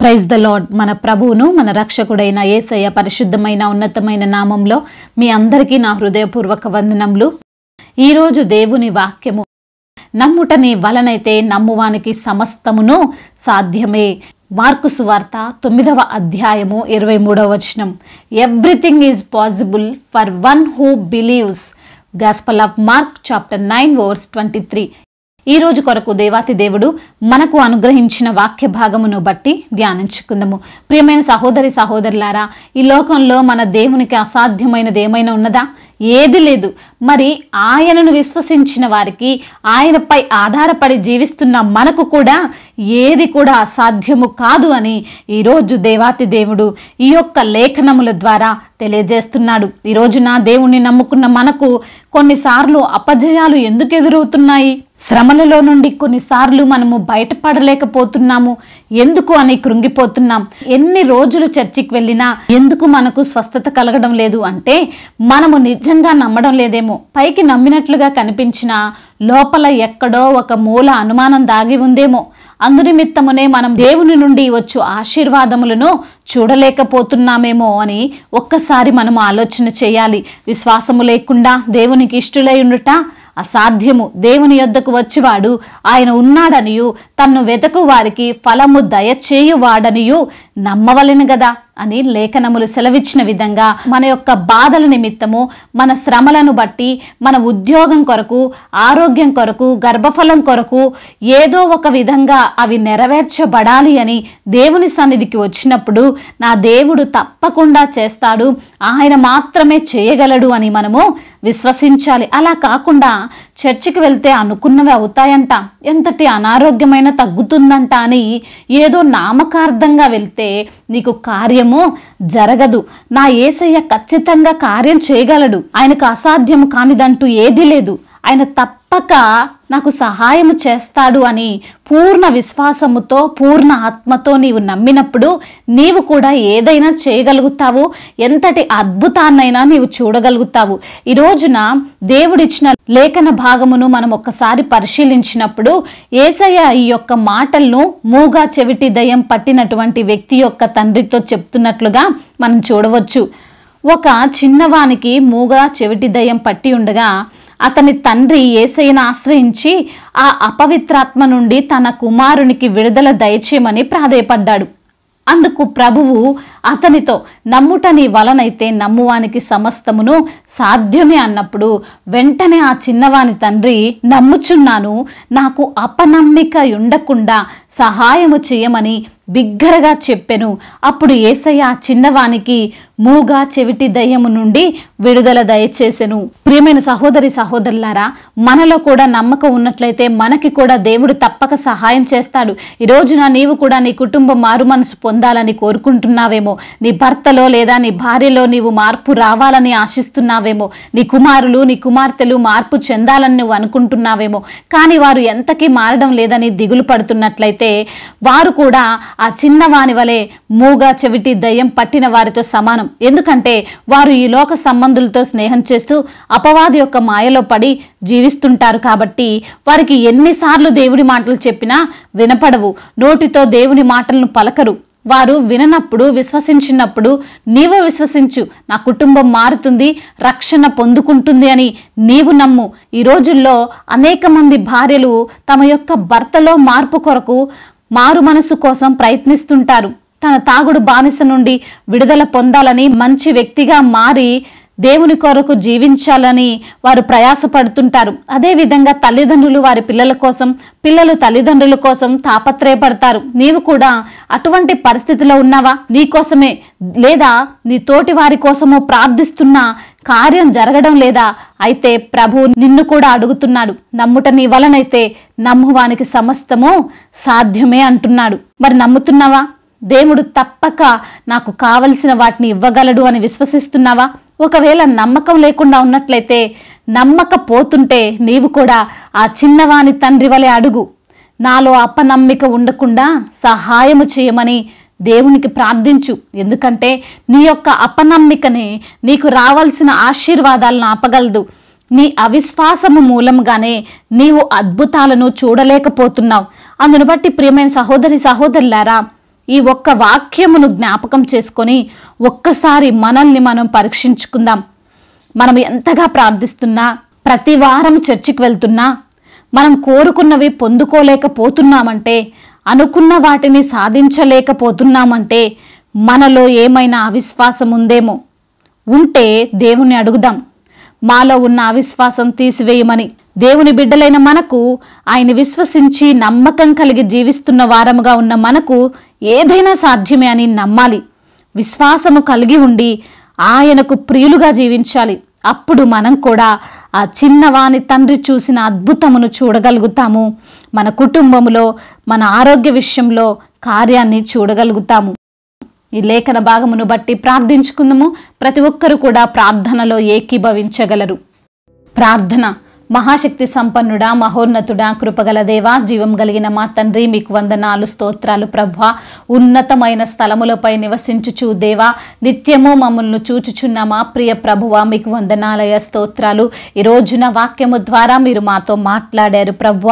praise the lord మన ప్రభువును మన రక్షకుడైన ఏసయ్య పరిశుద్ధమైన ఉన్నతమైన నామంలో మీ అందరికీ నా హృదయపూర్వక వందనములు ఈరోజు దేవుని వాక్యము నమ్ముటని వలనైతే నమ్మువానికి సమస్తమును సాధ్యమే మార్కు సువార్త తొమ్మిదవ అధ్యాయము ఇరవై మూడవ వచనం everything is possible for one who believes gospel of Mark chapter nine verse twenty three ఈ రోజు కొరకు దేవాతి దేవుడు మనకు అనుగ్రహించిన వాక్య భాగమును బట్టి ధ్యానించుకుందాము ప్రియమైన సహోదరి సహోదరులారా ఈ లోకంలో మన దేవునికి అసాధ్యమైనది ఏమైనా ఉన్నదా ఏది లేదు మరి ఆయనను విశ్వసించిన వారికి ఆయనపై ఆధారపడి జీవిస్తున్న మనకు కూడా ఏది కూడా అసాధ్యము కాదు అని ఈరోజు దేవాతి దేవుడు ఈ యొక్క లేఖనముల ద్వారా తెలియజేస్తున్నాడు ఈరోజు నా దేవుణ్ణి నమ్ముకున్న మనకు కొన్నిసార్లు అపజయాలు ఎందుకు ఎదురవుతున్నాయి శ్రమలలో నుండి కొన్నిసార్లు మనము బయటపడలేకపోతున్నాము ఎందుకు అని కృంగిపోతున్నాం ఎన్ని రోజులు చర్చికి వెళ్ళినా ఎందుకు మనకు స్వస్థత కలగడం లేదు అంటే మనము నిజ నిజంగా నమ్మడం లేదేమో పైకి నమ్మినట్లుగా కనిపించిన లోపల ఎక్కడో ఒక మూల అనుమానం దాగి ఉందేమో అందునిమిత్తమునే మనం దేవుని నుండి వచ్చు ఆశీర్వాదములను చూడలేకపోతున్నామేమో అని ఒక్కసారి మనం ఆలోచన చేయాలి విశ్వాసము లేకుండా దేవునికి ఇష్టలై ఉండుట అసాధ్యము దేవుని యొద్దకు వచ్చివాడు ఆయన ఉన్నాడనియు తన్ను వెతకు వారికి ఫలము దయచేయువాడనియు నమ్మవలెను గదా అని లేఖనములు సెలవిచ్చిన విధంగా మన యొక్క బాధల నిమిత్తము మన శ్రమలను బట్టి మన ఉద్యోగం కొరకు ఆరోగ్యం కొరకు గర్భఫలం కొరకు ఏదో ఒక విధంగా అవి నెరవేర్చబడాలి అని దేవుని సన్నిధికి వచ్చినప్పుడు నా దేవుడు తప్పకుండా చేస్తాడు ఆయన మాత్రమే చేయగలడు అని మనము విశ్వసించాలి అలా కాకుండా చర్చికి వెళ్తే అనుకున్నవి అవుతాయంట ఎంతటి అనారోగ్యమైన తగ్గుతుందంట అని ఏదో నామకార్థంగా వెళ్తే నీకు కార్యము జరగదు నా ఏసయ్య ఖచ్చితంగా కార్యం చేయగలడు ఆయనకు అసాధ్యము కానిదంటూ ఏదీ లేదు ఆయన తప్ప తప్పక నాకు సహాయము చేస్తాడు అని పూర్ణ విశ్వాసముతో పూర్ణ ఆత్మతో నీవు నమ్మినప్పుడు నీవు కూడా ఏదైనా చేయగలుగుతావు ఎంతటి అద్భుతాన్నైనా నీవు చూడగలుగుతావు ఈ రోజున దేవుడిచ్చిన లేఖన భాగమును మనం ఒక్కసారి పరిశీలించినప్పుడు ఏసయ్య ఈ యొక్క మాటలను మూగా చెవిటి దయం పట్టినటువంటి వ్యక్తి యొక్క తండ్రితో చెప్తున్నట్లుగా మనం చూడవచ్చు ఒక చిన్నవానికి మూగా చెవిటి దయం పట్టి ఉండగా అతని తండ్రి ఏసైన ఆశ్రయించి ఆ అపవిత్రాత్మ నుండి తన కుమారునికి విడుదల దయచేయమని ప్రాధేయపడ్డాడు అందుకు ప్రభువు అతనితో నమ్ముట నీ వలనైతే నమ్మువానికి సమస్తమును సాధ్యమే అన్నప్పుడు వెంటనే ఆ చిన్నవాని తండ్రి నమ్ముచున్నాను నాకు అపనమ్మిక ఉండకుండా సహాయము చేయమని బిగ్గరగా చెప్పెను అప్పుడు ఏసయ్య ఆ చిన్నవానికి మూగా చెవిటి దయ్యము నుండి విడుదల దయచేసెను ప్రియమైన సహోదరి సహోదరులారా మనలో కూడా నమ్మకం ఉన్నట్లయితే మనకి కూడా దేవుడు తప్పక సహాయం చేస్తాడు ఈరోజున నీవు కూడా నీ కుటుంబం మారు మనసు పొందాలని కోరుకుంటున్నావేమో నీ భర్తలో లేదా నీ భార్యలో నీవు మార్పు రావాలని ఆశిస్తున్నావేమో నీ కుమారులు నీ కుమార్తెలు మార్పు చెందాలని నువ్వు అనుకుంటున్నావేమో కానీ వారు ఎంతకీ మారడం లేదని దిగులు పడుతున్నట్లయితే వారు కూడా ఆ చిన్నవాని వలె మూగ చెవిటి దయ్యం పట్టిన వారితో సమానం ఎందుకంటే వారు ఈ లోక సంబంధులతో స్నేహం చేస్తూ అపవాది యొక్క మాయలో పడి జీవిస్తుంటారు కాబట్టి వారికి ఎన్నిసార్లు దేవుడి మాటలు చెప్పినా వినపడవు నోటితో దేవుని మాటలను పలకరు వారు విననప్పుడు విశ్వసించినప్పుడు నీవు విశ్వసించు నా కుటుంబం మారుతుంది రక్షణ పొందుకుంటుంది అని నీవు నమ్ము ఈ రోజుల్లో అనేక మంది భార్యలు తమ యొక్క భర్తలో మార్పు కొరకు మారు మనసు కోసం ప్రయత్నిస్తుంటారు తన తాగుడు బానిస నుండి విడుదల పొందాలని మంచి వ్యక్తిగా మారి దేవుని కొరకు జీవించాలని వారు ప్రయాసపడుతుంటారు అదేవిధంగా తల్లిదండ్రులు వారి పిల్లల కోసం పిల్లలు తల్లిదండ్రుల కోసం తాపత్రయపడతారు నీవు కూడా అటువంటి పరిస్థితిలో ఉన్నావా నీ కోసమే లేదా నీ తోటి వారి కోసము ప్రార్థిస్తున్న కార్యం జరగడం లేదా అయితే ప్రభు నిన్ను కూడా అడుగుతున్నాడు నమ్ముట నీ వలనైతే నమ్మువానికి సమస్తము సాధ్యమే అంటున్నాడు మరి నమ్ముతున్నావా దేవుడు తప్పక నాకు కావలసిన వాటిని ఇవ్వగలడు అని విశ్వసిస్తున్నావా ఒకవేళ నమ్మకం లేకుండా ఉన్నట్లయితే నమ్మకపోతుంటే నీవు కూడా ఆ చిన్నవాని తండ్రి వలె అడుగు నాలో అపనమ్మిక ఉండకుండా సహాయము చేయమని దేవునికి ప్రార్థించు ఎందుకంటే నీ యొక్క అపనమ్మికనే నీకు రావాల్సిన ఆశీర్వాదాలను ఆపగలదు నీ అవిశ్వాసము మూలంగానే నీవు అద్భుతాలను చూడలేకపోతున్నావు అందును బట్టి ప్రియమైన సహోదరి సహోదరులారా ఈ ఒక్క వాక్యమును జ్ఞాపకం చేసుకొని ఒక్కసారి మనల్ని మనం పరీక్షించుకుందాం మనం ఎంతగా ప్రార్థిస్తున్నా ప్రతి వారం చర్చికి వెళ్తున్నా మనం కోరుకున్నవి పొందుకోలేకపోతున్నామంటే అనుకున్న వాటిని సాధించలేకపోతున్నామంటే మనలో ఏమైనా అవిశ్వాసం ఉందేమో ఉంటే దేవుణ్ణి అడుగుదాం మాలో ఉన్న అవిశ్వాసం తీసివేయమని దేవుని బిడ్డలైన మనకు ఆయన విశ్వసించి నమ్మకం కలిగి జీవిస్తున్న వారముగా ఉన్న మనకు ఏదైనా సాధ్యమే అని నమ్మాలి విశ్వాసము కలిగి ఉండి ఆయనకు ప్రియులుగా జీవించాలి అప్పుడు మనం కూడా ఆ చిన్నవాని తండ్రి చూసిన అద్భుతమును చూడగలుగుతాము మన కుటుంబములో మన ఆరోగ్య విషయంలో కార్యాన్ని చూడగలుగుతాము ఈ లేఖన భాగమును బట్టి ప్రార్థించుకుందాము ప్రతి ఒక్కరు కూడా ప్రార్థనలో ఏకీభవించగలరు ప్రార్థన మహాశక్తి సంపన్నుడా మహోన్నతుడా కృపగల దేవా జీవం కలిగిన మా తండ్రి మీకు వందనాలు స్తోత్రాలు ప్రభ ఉన్నతమైన స్థలములపై నివసించుచు దేవా నిత్యము మమ్మల్ని చూచుచున్న మా ప్రియ ప్రభువ మీకు వందనాలయ స్తోత్రాలు ఈ రోజున వాక్యము ద్వారా మీరు మాతో మాట్లాడారు ప్రభ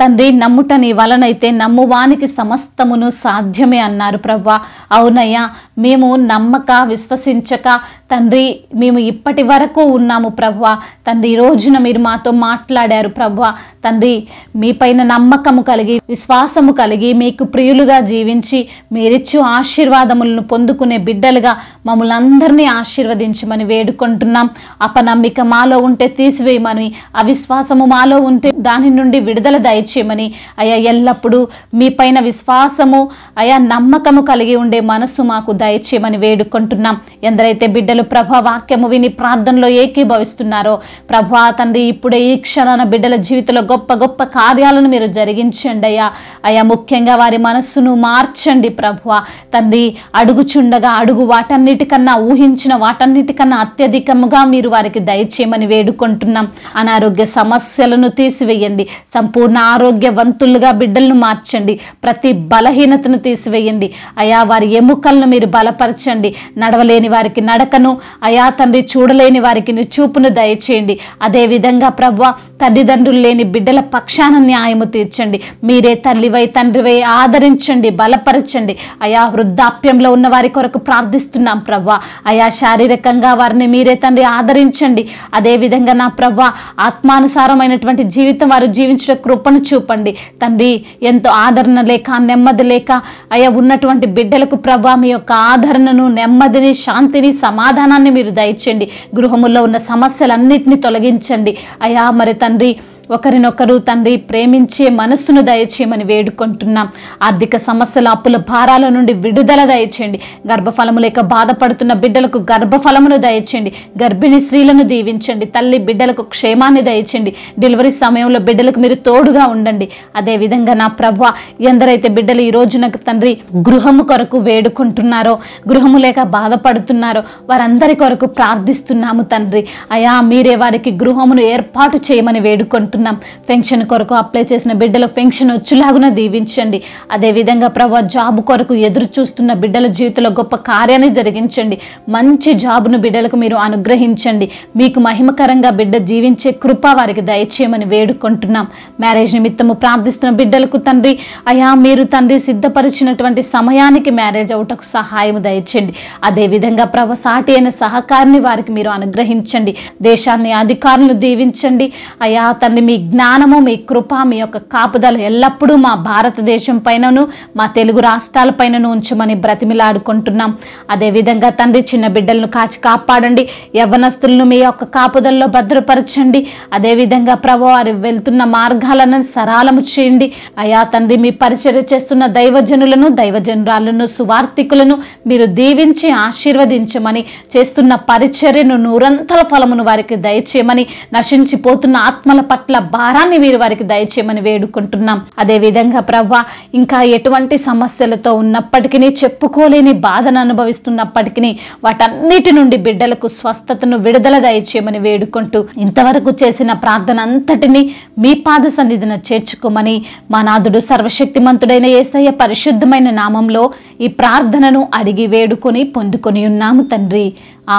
తండ్రి నమ్ముటని వలనైతే నమ్మువానికి సమస్తమును సాధ్యమే అన్నారు ప్రవ్వ అవునయ్యా మేము నమ్మక విశ్వసించక తండ్రి మేము ఇప్పటి వరకు ఉన్నాము ప్రవ్వ తండ్రి ఈ రోజున మీరు మాతో మాట్లాడారు ప్రవ్వ తండ్రి మీపైన నమ్మకము కలిగి విశ్వాసము కలిగి మీకు ప్రియులుగా జీవించి మీరిచ్చు ఆశీర్వాదములను పొందుకునే బిడ్డలుగా మమ్మల్ని అందరినీ ఆశీర్వదించమని వేడుకుంటున్నాం అపనమ్మిక మాలో ఉంటే తీసివేయమని అవిశ్వాసము మాలో ఉంటే దాని నుండి విడుదల దయచేసి దయచేయమని అయా ఎల్లప్పుడూ మీ పైన విశ్వాసము అయా నమ్మకము కలిగి ఉండే మనస్సు మాకు దయచేయమని వేడుకుంటున్నాం ఎందరైతే బిడ్డలు ప్రభ వాక్యము విని ప్రార్థనలో ఏకీభవిస్తున్నారో ప్రభా తండ్రి ఇప్పుడే ఈ క్షణాన బిడ్డల జీవితంలో గొప్ప గొప్ప కార్యాలను మీరు జరిగించండి అయ్యా అయా ముఖ్యంగా వారి మనస్సును మార్చండి ప్రభు తండ్రి అడుగుచుండగా అడుగు వాటన్నిటికన్నా ఊహించిన వాటన్నిటికన్నా అత్యధికముగా మీరు వారికి దయచేయమని వేడుకుంటున్నాం అనారోగ్య సమస్యలను తీసివేయండి సంపూర్ణ ఆరోగ్యవంతులుగా బిడ్డలను మార్చండి ప్రతి బలహీనతను తీసివేయండి అయా వారి ఎముకలను మీరు బలపరచండి నడవలేని వారికి నడకను అయా తండ్రి చూడలేని వారికి చూపును దయచేయండి అదేవిధంగా ప్రభు తల్లిదండ్రులు లేని బిడ్డల పక్షాన న్యాయము తీర్చండి మీరే తల్లివై తండ్రివై ఆదరించండి బలపరచండి అయా వృద్ధాప్యంలో ఉన్న వారి కొరకు ప్రార్థిస్తున్నాం ప్రభు అయా శారీరకంగా వారిని మీరే తండ్రి ఆదరించండి అదేవిధంగా నా ప్రభు ఆత్మానుసారమైనటువంటి జీవితం వారు జీవించడం కృపను చూపండి తండ్రి ఎంతో ఆదరణ లేక నెమ్మది లేక అయా ఉన్నటువంటి బిడ్డలకు ప్రభా మీ యొక్క ఆదరణను నెమ్మదిని శాంతిని సమాధానాన్ని మీరు దయచండి గృహములో ఉన్న సమస్యలన్నింటినీ తొలగించండి అయా మరి తండ్రి ఒకరినొకరు తండ్రి ప్రేమించే మనస్సును దయచేయమని వేడుకుంటున్నాం ఆర్థిక సమస్యల అప్పుల భారాల నుండి విడుదల దయచేయండి గర్భఫలము లేక బాధపడుతున్న బిడ్డలకు గర్భఫలమును దయచేయండి గర్భిణీ స్త్రీలను దీవించండి తల్లి బిడ్డలకు క్షేమాన్ని దయచేయండి డెలివరీ సమయంలో బిడ్డలకు మీరు తోడుగా ఉండండి అదేవిధంగా నా ప్రభ ఎందరైతే బిడ్డలు ఈ రోజున తండ్రి గృహము కొరకు వేడుకుంటున్నారో గృహము లేక బాధపడుతున్నారో వారందరి కొరకు ప్రార్థిస్తున్నాము తండ్రి అయా మీరే వారికి గృహమును ఏర్పాటు చేయమని వేడుకుంటున్నారు వేడుకుంటున్నాం పెన్షన్ కొరకు అప్లై చేసిన బిడ్డల పెన్షన్ వచ్చులాగున దీవించండి అదేవిధంగా ప్రభా జాబ్ కొరకు ఎదురు చూస్తున్న బిడ్డల జీవితంలో గొప్ప కార్యాన్ని జరిగించండి మంచి జాబ్ను బిడ్డలకు మీరు అనుగ్రహించండి మీకు మహిమకరంగా బిడ్డ జీవించే కృప వారికి దయచేయమని వేడుకుంటున్నాం మ్యారేజ్ నిమిత్తము ప్రార్థిస్తున్న బిడ్డలకు తండ్రి అయా మీరు తండ్రి సిద్ధపరిచినటువంటి సమయానికి మ్యారేజ్ అవుటకు సహాయం దయచండి అదేవిధంగా ప్రభ సాటి అయిన సహకారిని వారికి మీరు అనుగ్రహించండి దేశాన్ని అధికారులు దీవించండి అయా తండ్రి మీ జ్ఞానము మీ కృప మీ యొక్క కాపుదలు ఎల్లప్పుడూ మా భారతదేశం పైనను మా తెలుగు రాష్ట్రాల పైనను ఉంచమని బ్రతిమిలాడుకుంటున్నాం అదేవిధంగా తండ్రి చిన్న బిడ్డలను కాచి కాపాడండి యవ్వనస్తులను మీ యొక్క కాపుదల్లో భద్రపరచండి అదేవిధంగా ప్రభు వారు వెళ్తున్న మార్గాలను సరాలము చేయండి అయా తండ్రి మీ పరిచర్య చేస్తున్న దైవజనులను దైవజనురాలను సువార్థికులను మీరు దీవించి ఆశీర్వదించమని చేస్తున్న పరిచర్యను నూరంతల ఫలమును వారికి దయచేయమని నశించిపోతున్న ఆత్మల పట్ల భారాన్ని మీరు వారికి దయచేయమని వేడుకుంటున్నాం అదేవిధంగా ప్రవ్వా ఇంకా ఎటువంటి సమస్యలతో ఉన్నప్పటికీ చెప్పుకోలేని బాధను అనుభవిస్తున్నప్పటికీ వాటన్నిటి నుండి బిడ్డలకు స్వస్థతను విడుదల దయచేయమని వేడుకుంటూ ఇంతవరకు చేసిన ప్రార్థన అంతటిని మీ పాద సన్నిధిన చేర్చుకోమని మా నాథుడు సర్వశక్తిమంతుడైన ఏసయ్య పరిశుద్ధమైన నామంలో ఈ ప్రార్థనను అడిగి వేడుకొని పొందుకొని ఉన్నాము తండ్రి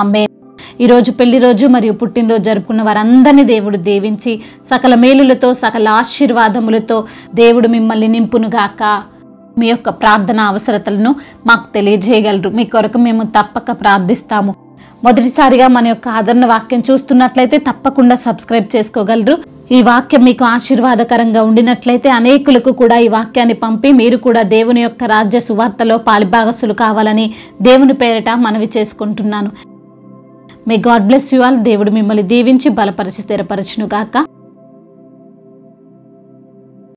ఆమె ఈరోజు పెళ్లి రోజు మరియు పుట్టినరోజు జరుపుకున్న వారందరినీ దేవుడు దీవించి సకల మేలులతో సకల ఆశీర్వాదములతో దేవుడు మిమ్మల్ని నింపునుగాక మీ యొక్క ప్రార్థన అవసరతలను మాకు తెలియజేయగలరు మీ కొరకు మేము తప్పక ప్రార్థిస్తాము మొదటిసారిగా మన యొక్క ఆదరణ వాక్యం చూస్తున్నట్లయితే తప్పకుండా సబ్స్క్రైబ్ చేసుకోగలరు ఈ వాక్యం మీకు ఆశీర్వాదకరంగా ఉండినట్లయితే అనేకులకు కూడా ఈ వాక్యాన్ని పంపి మీరు కూడా దేవుని యొక్క రాజ్య సువార్తలో పాలిభాగస్సులు కావాలని దేవుని పేరిట మనవి చేసుకుంటున్నాను may God bless you all దేవుడు మిమ్మల్ని దీవించి బలపరిచి స్థిరపరచును గాక